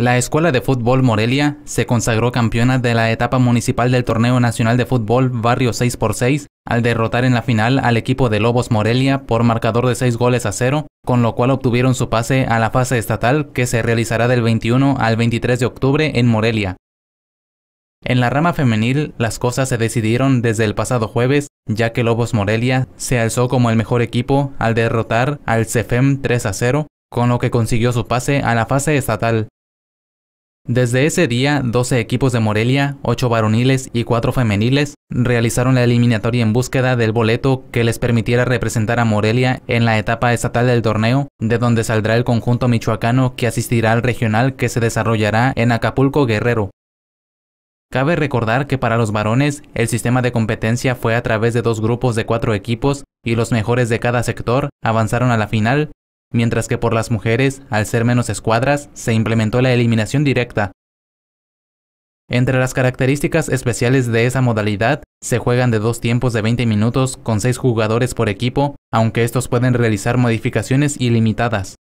La Escuela de Fútbol Morelia se consagró campeona de la etapa municipal del Torneo Nacional de Fútbol Barrio 6x6 al derrotar en la final al equipo de Lobos Morelia por marcador de 6 goles a 0, con lo cual obtuvieron su pase a la fase estatal que se realizará del 21 al 23 de octubre en Morelia. En la rama femenil, las cosas se decidieron desde el pasado jueves, ya que Lobos Morelia se alzó como el mejor equipo al derrotar al CEFEM 3 a 0, con lo que consiguió su pase a la fase estatal. Desde ese día, 12 equipos de Morelia, 8 varoniles y 4 femeniles, realizaron la eliminatoria en búsqueda del boleto que les permitiera representar a Morelia en la etapa estatal del torneo, de donde saldrá el conjunto michoacano que asistirá al regional que se desarrollará en Acapulco Guerrero. Cabe recordar que para los varones, el sistema de competencia fue a través de dos grupos de cuatro equipos y los mejores de cada sector avanzaron a la final, mientras que por las mujeres, al ser menos escuadras, se implementó la eliminación directa. Entre las características especiales de esa modalidad, se juegan de dos tiempos de 20 minutos con 6 jugadores por equipo, aunque estos pueden realizar modificaciones ilimitadas.